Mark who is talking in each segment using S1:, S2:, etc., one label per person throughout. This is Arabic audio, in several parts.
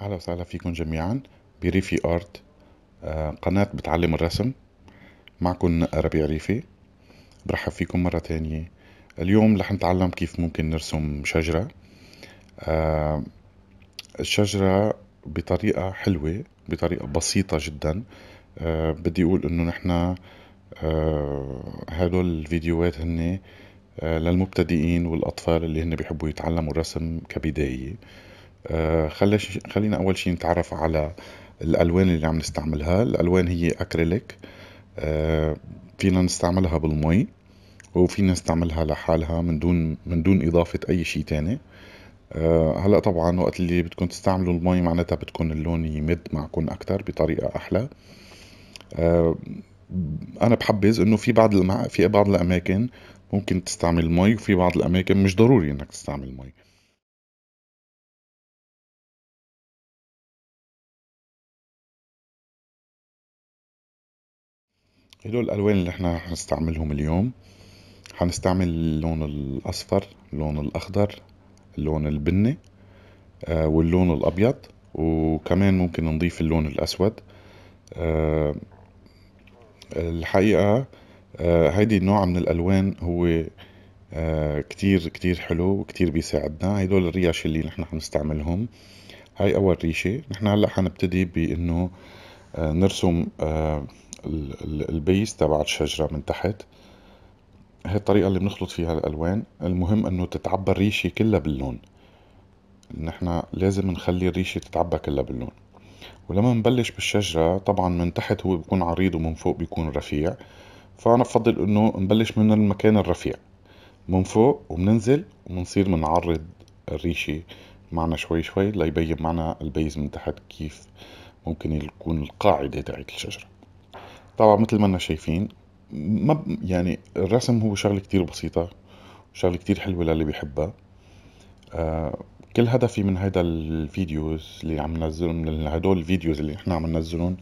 S1: أهلا وسهلا فيكم جميعا
S2: بريفي آرت آه، قناة بتعلم الرسم معكم ربيع ريفي برحب فيكم مرة تانية اليوم رح نتعلم كيف ممكن نرسم شجرة آه، الشجرة بطريقة حلوة بطريقة بسيطة جدا آه، بدي أقول إنه نحنا هدول الفيديوهات هن للمبتدئين والأطفال اللي هن بيحبوا يتعلموا الرسم كبداية آه، خلش خلينا أول شي نتعرف على الألوان اللي عم نستعملها الألوان هي أكريليك آه، فينا نستعملها بالمي وفينا نستعملها لحالها من دون من دون إضافة أي شي تاني آه، هلا طبعا وقت اللي بتكون تستعملوا المي معناتها بتكون اللون يمد معكم أكتر بطريقة أحلى أنا بحبز إنه في
S1: بعض المع... في بعض الأماكن ممكن تستعمل مي وفي بعض الأماكن مش ضروري إنك تستعمل مي هدول الالوان اللي احنا
S2: هنستعملهم اليوم هنستعمل اللون الاصفر اللون الاخضر اللون البني آه، واللون الابيض وكمان ممكن نضيف اللون الاسود آه، الحقيقة آه، هيدي النوع من الالوان هو كتير كتير حلو وكتير بيساعدنا هدول الريش اللي نحن حنستعملهم هاي اول ريشة نحن هلأ حنبتدي بانه نرسم البيس تبع الشجرة من تحت هي الطريقة اللي بنخلط فيها الألوان المهم أنه تتعبى الريشة كلها باللون نحنا لازم نخلي الريشة تتعبى كلها باللون ولما نبلش بالشجرة طبعا من تحت هو بيكون عريض ومن فوق بيكون رفيع فأنا بفضل أنه نبلش من المكان الرفيع من فوق وبننزل وبنصير بنعرض الريشة معنا شوي شوي ليبين معنا البيز من تحت كيف ممكن يكون القاعدة تاعت الشجرة طبعا مثل ما انا شايفين ما ب- يعني الرسم هو شغلة كتير بسيطة وشغلة كتير حلوة للي بيحبها آه، كل هدفي من هيدا الفيديوز اللي عم نزلهم من هدول الفيديوز اللي احنا عم ننزلهم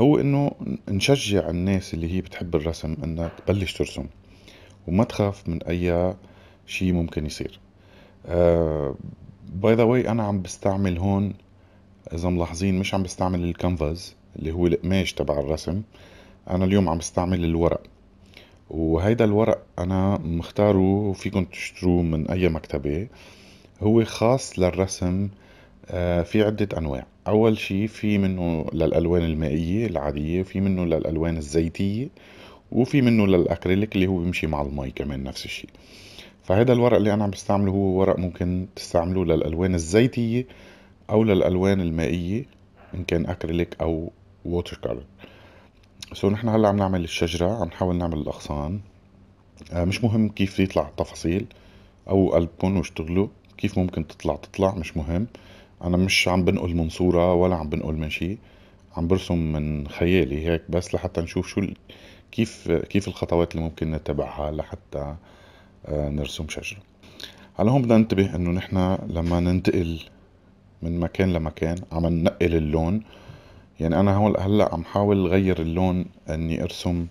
S2: هو انه نشجع الناس اللي هي بتحب الرسم انها تبلش ترسم وما تخاف من اي شيء ممكن يصير باي ذا واي انا عم بستعمل هون اذا ملاحظين مش عم بستعمل الكانفاز اللي هو القماش تبع الرسم انا اليوم عم بستعمل الورق وهيدا الورق انا مختاره وفيكم تشتروه من اي مكتبة هو خاص للرسم آه، في عدة انواع اول شي في منه للالوان المائية العادية في منه للالوان الزيتية وفي منه للاكريليك اللي هو بيمشي مع المي كمان نفس الشي فهذا الورق اللي انا عم بستعمله هو ورق ممكن تستعمله للالوان الزيتية او للالوان المائية ان كان اكريليك او ووتر كولر سو نحن هلا عم نعمل الشجرة عم نحاول نعمل الأغصان آه، مش مهم كيف يطلع التفاصيل أو قلبكم واشتغلوا كيف ممكن تطلع تطلع مش مهم أنا مش عم بنقل من صورة ولا عم بنقل من شي عم برسم من خيالي هيك بس لحتى نشوف شو كيف كيف الخطوات اللي ممكن نتبعها لحتى آه، نرسم شجرة هلا هون بدنا ننتبه انه نحن لما ننتقل من مكان لمكان عم ننقل اللون يعني أنا هون هلأ عم حاول غير اللون أني أرسم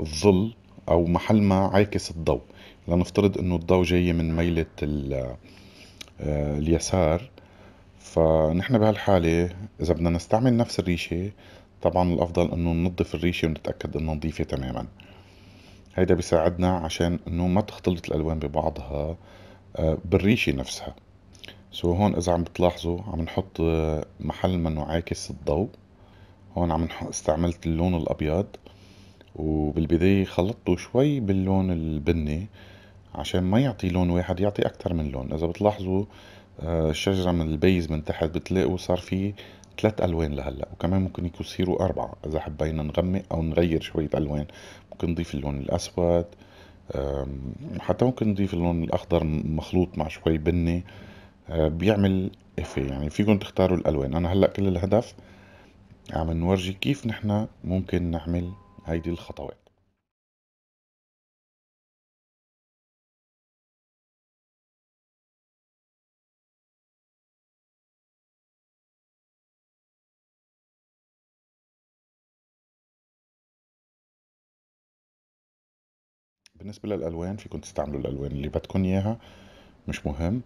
S2: الظل آه، أو محل ما عاكس الضوء لنفترض أنه الضوء جاي من ميلة آه، اليسار فنحن بهالحالة إذا بدنا نستعمل نفس الريشة طبعا الأفضل أنه ننظف الريشة ونتأكد أنه نظيفة تماما هيدا بيساعدنا عشان أنه ما تختلط الألوان ببعضها آه، بالريشة نفسها سو هون اذا عم بتلاحظوا عم نحط آه، محل منه عاكس الضوء هون عم استعملت اللون الابيض وبالبداية خلطته شوي باللون البني عشان ما يعطي لون واحد يعطي اكتر من لون اذا بتلاحظوا آه، الشجرة من البيز من تحت بتلاقوا صار في ثلاث الوان لهلا وكمان ممكن يصيروا اربعة اذا حبينا نغمق او نغير شوية الوان ممكن نضيف اللون الاسود حتى ممكن نضيف اللون الاخضر مخلوط مع شوي بني آه، بيعمل إفي يعني فيكم تختاروا الالوان انا هلا كل الهدف
S1: عم نورجي كيف نحن ممكن نعمل هيدي الخطوات بالنسبة للألوان فيكم تستعملوا الألوان اللي بدكم إياها مش
S2: مهم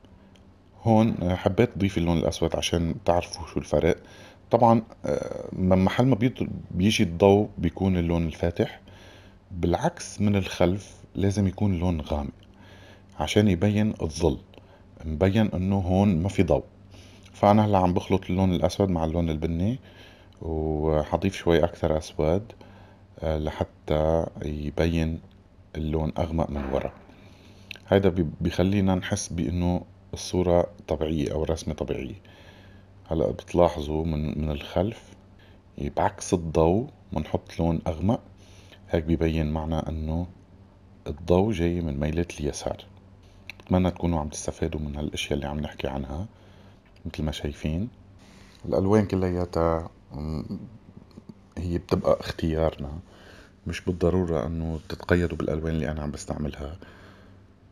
S2: هون آه، حبيت ضيف اللون الأسود عشان تعرفوا شو الفرق طبعا من محل ما بيجي الضوء بيكون اللون الفاتح بالعكس من الخلف لازم يكون لون غامق عشان يبين الظل مبين انه هون ما في ضوء فانا هلا عم بخلط اللون الاسود مع اللون البني وحضيف شوي اكثر اسود آه، لحتى يبين اللون اغمق من ورا هيدا بيخلينا نحس بانه الصورة طبيعية أو الرسمة طبيعية هلأ بتلاحظوا من, من الخلف بعكس الضوء بنحط لون أغمق هيك ببين معنا أنه الضوء جاي من ميلة اليسار بتمنى تكونوا عم تستفادوا من هالأشياء اللي عم نحكي عنها مثل ما شايفين الألوان كلياتها هي بتبقى اختيارنا مش بالضرورة أنه تتقيدوا بالألوان اللي أنا عم بستعملها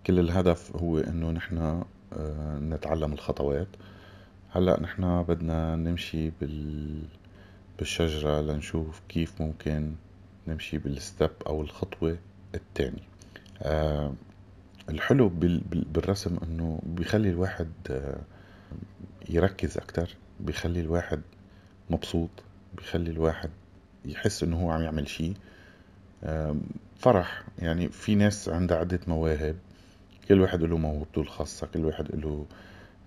S2: كل الهدف هو أنه نحن آه، نتعلم الخطوات هلأ نحنا بدنا نمشي بال... بالشجرة لنشوف كيف ممكن نمشي بالستب أو الخطوة التانية آه الحلو بالرسم أنه بيخلي الواحد آه يركز أكتر بيخلي الواحد مبسوط بيخلي الواحد يحس أنه هو عم يعمل شيء آه فرح يعني في ناس عندها عدة مواهب كل واحد له موهبته الخاصة كل واحد له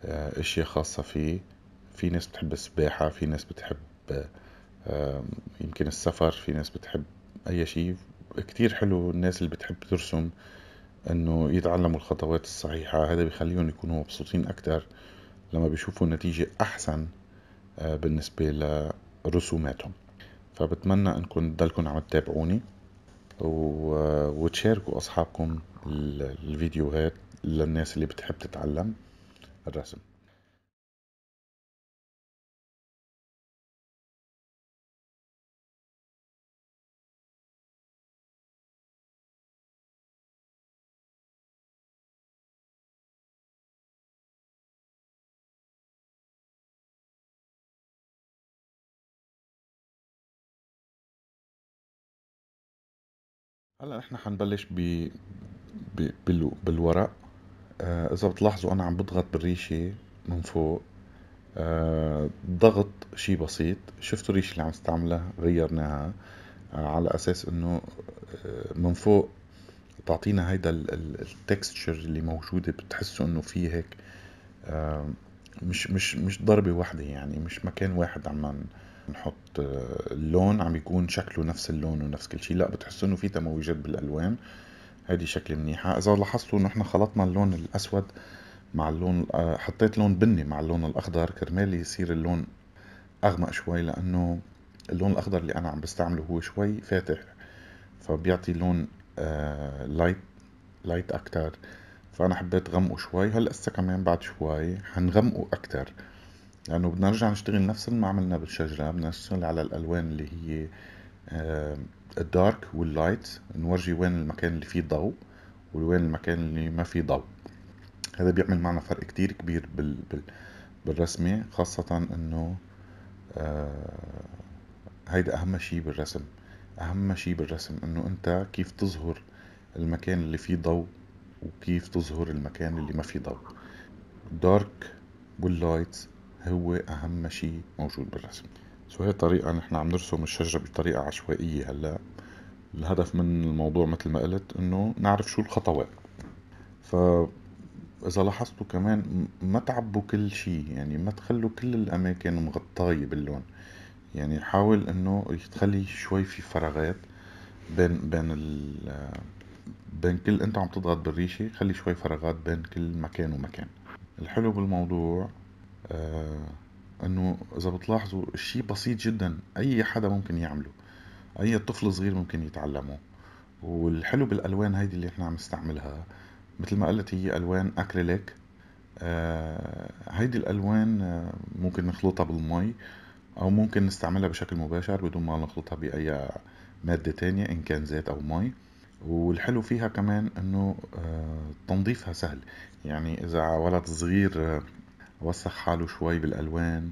S2: آه، اشياء خاصة فيه في ناس بتحب السباحة في ناس بتحب يمكن السفر في ناس بتحب اي شيء كتير حلو الناس اللي بتحب ترسم انه يتعلموا الخطوات الصحيحة هذا بيخليهم يكونوا مبسوطين اكتر لما بيشوفوا نتيجة احسن آه، بالنسبة لرسوماتهم فبتمنى انكم تضلكم عم تتابعوني آه، وتشاركوا اصحابكم الفيديوهات للناس اللي بتحب تتعلم
S1: الرسم هلا احنا حنبلش ب بالورق آه، اذا بتلاحظوا انا عم
S2: بضغط بالريشة من فوق آه، ضغط شي بسيط شفتوا الريشة اللي عم استعملها غيرناها آه، على اساس انه من فوق تعطينا هيدا التكستشر اللي موجودة بتحسوا انه في هيك مش مش مش ضربة واحدة يعني مش مكان واحد عم نحط اللون عم يكون شكله نفس اللون ونفس كل شيء لا بتحسوا انه في تمويجات بالالوان هذه شكل منيحة اذا لاحظتوا انه احنا خلطنا اللون الاسود مع اللون آه، حطيت لون بني مع اللون الاخضر كرمال يصير اللون اغمق شوي لانه اللون الاخضر اللي انا عم بستعمله هو شوي فاتح فبيعطي لون لايت آه، لايت اكتر فانا حبيت غمقه شوي هلا هسه كمان بعد شوي حنغمقه اكتر لانه يعني بدنا نرجع نشتغل نفس اللي ما عملنا بالشجره بدنا نشتغل على الالوان اللي هي الدارك آه، واللايت نورجي وين المكان اللي فيه ضوء وين المكان اللي ما فيه ضوء هذا بيعمل معنا فرق كتير كبير بال... بال... بالرسمة خاصة انه آه... هيدا اهم شي بالرسم اهم شي بالرسم انه انت كيف تظهر المكان اللي فيه ضوء وكيف تظهر المكان اللي ما فيه ضوء دارك واللايت هو اهم شي موجود بالرسم سو هي طريقة نحن عم نرسم الشجرة بطريقة عشوائية هلا الهدف من الموضوع مثل ما قلت انه نعرف شو الخطوات ف اذا لاحظتوا كمان ما تعبوا كل شيء يعني ما تخلوا كل الاماكن مغطاية باللون يعني حاول انه تخلي شوي في فراغات بين بين ال بين كل انت عم تضغط بالريشه خلي شوي فراغات بين كل مكان ومكان الحلو بالموضوع آه انه اذا بتلاحظوا الشيء بسيط جدا اي حدا ممكن يعمله اي طفل صغير ممكن يتعلمه والحلو بالالوان هيدي اللي احنا عم نستعملها مثل ما قلت هي الوان اكريليك آه هيدي الالوان آه، ممكن نخلطها بالمي او ممكن نستعملها بشكل مباشر بدون ما نخلطها باي ماده تانية ان كان زيت او مي والحلو فيها كمان انه آه تنظيفها سهل يعني اذا ولد صغير آه، وسخ حاله شوي بالألوان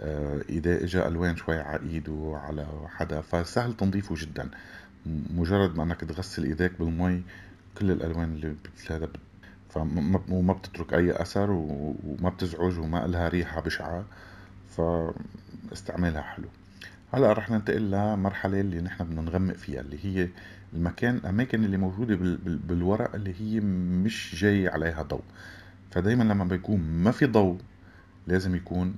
S2: آه، إذا إجا ألوان شوي على إيده على حدا فسهل تنظيفه جدا مجرد ما أنك تغسل إيديك بالمي كل الألوان اللي هذا فما بتترك أي أثر وما بتزعج وما إلها ريحة بشعة فاستعمالها حلو هلا رح ننتقل لمرحلة اللي نحن بدنا نغمق فيها اللي هي المكان الأماكن اللي موجودة بالورق اللي هي مش جاي عليها ضوء فدايما لما بيكون ما في ضوء لازم يكون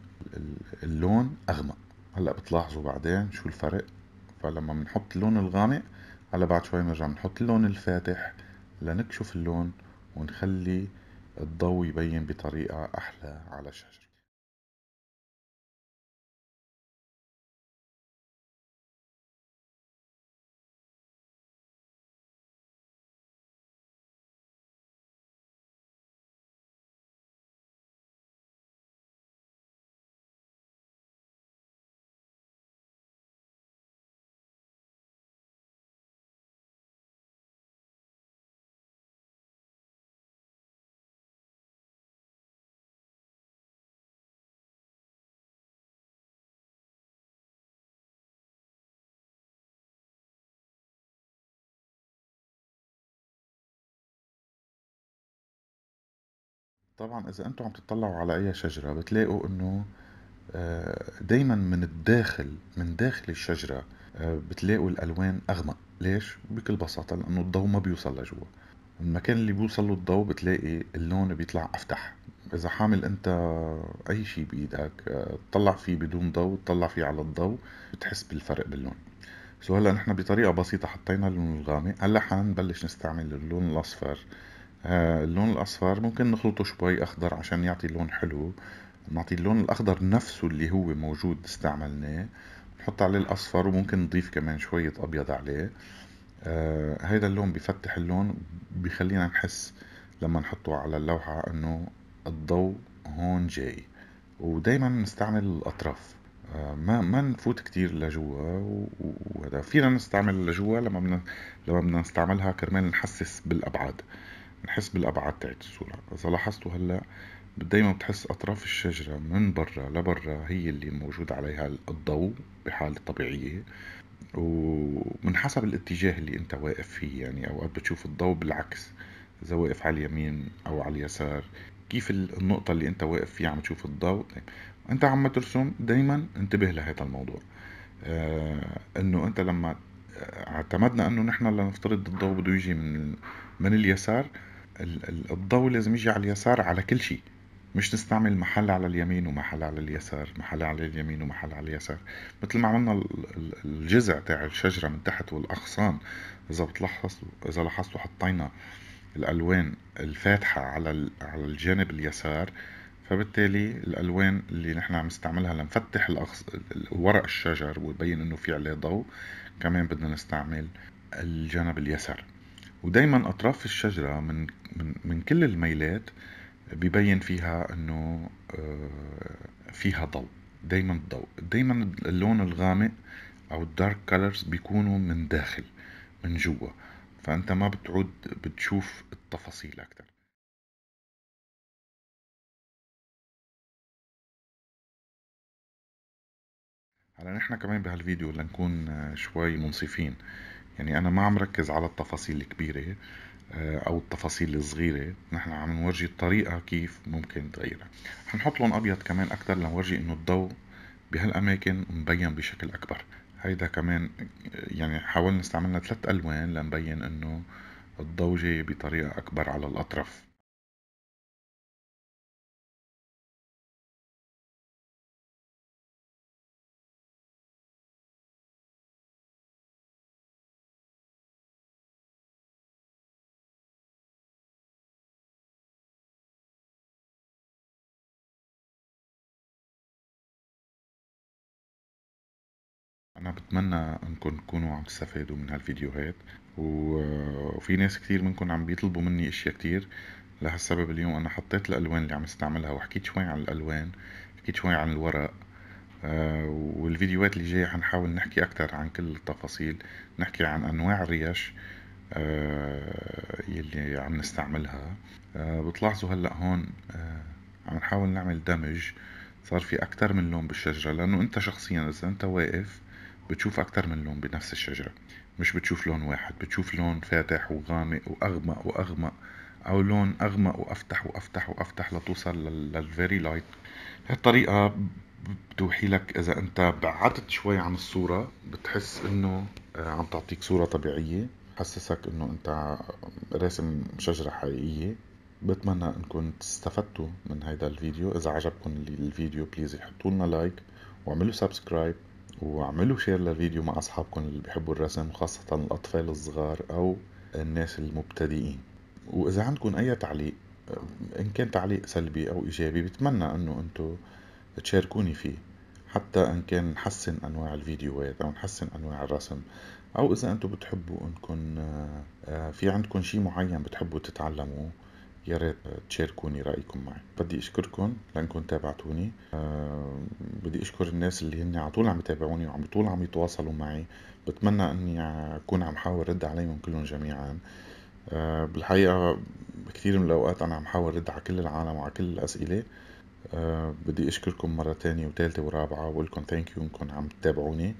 S2: اللون اغمق هلا بتلاحظوا بعدين شو الفرق فلما بنحط اللون الغامق هلا بعد شوي بنرجع بنحط اللون الفاتح لنكشف اللون ونخلي الضوء يبين بطريقة
S1: أحلى على الشجرة طبعا اذا انتم عم تطلعوا على اي شجره بتلاقوا انه آه، دايما من الداخل
S2: من داخل الشجره آه، بتلاقوا الالوان اغمق ليش بكل بساطه لانه الضوء ما بيوصل لجوا المكان اللي بيوصل له الضوء بتلاقي اللون بيطلع افتح اذا حامل انت اي شيء بايدك آه، تطلع فيه بدون ضوء تطلع فيه على الضوء بتحس بالفرق باللون سو هلا نحن بطريقه بسيطه حطينا اللون الغامق هلا حنبلش نستعمل اللون الاصفر آه، اللون الاصفر ممكن نخلطه شوي اخضر عشان يعطي لون حلو نعطي اللون الاخضر نفسه اللي هو موجود استعملناه نحط عليه الاصفر وممكن نضيف كمان شوية ابيض عليه آه هيدا اللون بفتح اللون بخلينا نحس لما نحطه على اللوحة انه الضوء هون جاي ودايما نستعمل الاطراف آه، ما ما نفوت كتير لجوا وهذا فينا نستعمل لجوا لما بدنا لما بدنا نستعملها كرمال نحسس بالابعاد نحس بالأبعاد تاعت الصورة إذا لاحظتوا هلا دايما بتحس أطراف الشجرة من برا لبرا هي اللي موجود عليها الضوء بحالة طبيعية ومن حسب الاتجاه اللي انت واقف فيه يعني اوقات بتشوف الضوء بالعكس اذا واقف على اليمين او على اليسار كيف النقطة اللي انت واقف فيها عم تشوف الضوء طيب، انت عم ترسم دايما انتبه لهذا الموضوع آه انه انت لما آه، اعتمدنا انه نحن لنفترض الضوء بده يجي من من اليسار الضوء لازم يجي على اليسار على كل شيء مش نستعمل محل على اليمين ومحل على اليسار محل على اليمين ومحل على اليسار مثل ما عملنا الجذع تاع الشجرة من تحت والأغصان إذا بتلاحظ إذا لاحظتوا حطينا الألوان الفاتحة على على الجانب اليسار فبالتالي الألوان اللي نحن عم نستعملها لنفتح الأغص... ورق الشجر ويبين إنه في عليه ضوء كمان بدنا نستعمل الجانب اليسار ودايما اطراف الشجره من من, من كل الميلات ببين فيها انه آه، فيها ضوء دايما الضوء دايما اللون الغامق او الدارك كلرز بيكونوا من داخل من جوا فانت
S1: ما بتعود بتشوف التفاصيل اكتر هلا نحن كمان بهالفيديو لنكون آه، شوي منصفين يعني انا ما عم ركز على التفاصيل
S2: الكبيره آه، او التفاصيل الصغيره نحن عم نورجي الطريقه كيف ممكن تغيرها حنحط لون ابيض كمان اكتر لنورجي انه الضوء بهالاماكن مبين بشكل اكبر هيدا كمان يعني حاولنا استعملنا ثلاث الوان لنبين انه
S1: جاي بطريقة أكبر على الأطراف بتمنى أنكم تكونوا عم تستفادوا من هالفيديوهات آه،
S2: وفي ناس كتير منكم عم بيطلبوا مني اشياء كتير لهالسبب اليوم أنا حطيت الألوان اللي عم استعملها وحكيت شوي عن الألوان حكيت شوي عن الورق آه، والفيديوهات اللي جاية حنحاول نحكي أكتر عن كل التفاصيل نحكي عن أنواع الريش آه، يلي عم نستعملها بتلاحظوا هلأ هون عم نحاول نعمل دمج صار في أكتر من لون بالشجرة لأنه أنت شخصيا إذا أنت واقف بتشوف أكتر من لون بنفس الشجرة مش بتشوف لون واحد بتشوف لون فاتح وغامق وأغمق وأغمق أو لون أغمق وأفتح وأفتح وأفتح لتوصل للفيري لايت هالطريقة بتوحي لك إذا أنت بعدت شوي عن الصورة بتحس إنه آه، عم تعطيك صورة طبيعية حسسك إنه أنت راسم شجرة حقيقية بتمنى انكم استفدتوا من هيدا الفيديو اذا عجبكم الفيديو بليز يحطوا لنا لايك وعملوا سبسكرايب واعملوا شير للفيديو مع أصحابكم اللي بيحبوا الرسم خاصة الأطفال الصغار أو الناس المبتدئين وإذا عندكم أي تعليق إن كان تعليق سلبي أو إيجابي بتمنى أنه أنتو تشاركوني فيه حتى إن كان نحسن أنواع الفيديوهات أو نحسن أنواع الرسم أو إذا أنتو بتحبوا أنكم آه، في عندكم شي معين بتحبوا تتعلموه يا ريت تشاركوني رايكم معي بدي اشكركم لانكم تابعتوني أه بدي اشكر الناس اللي هن على طول عم يتابعوني وعم طول عم يتواصلوا معي بتمنى اني اكون عم حاول رد عليهم كلهم جميعا أه بالحقيقه بكثير من الاوقات انا عم حاول رد على كل العالم وعلى كل الاسئله أه بدي اشكركم مره تانية وثالثه ورابعه واقول لكم ثانك يو انكم عم تتابعوني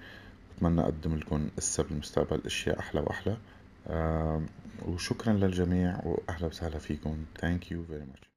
S2: بتمنى اقدم لكم لسه بالمستقبل اشياء احلى واحلى
S1: وشكرا للجميع واهلا وسهلا فيكم ثانك يو فيري ماتش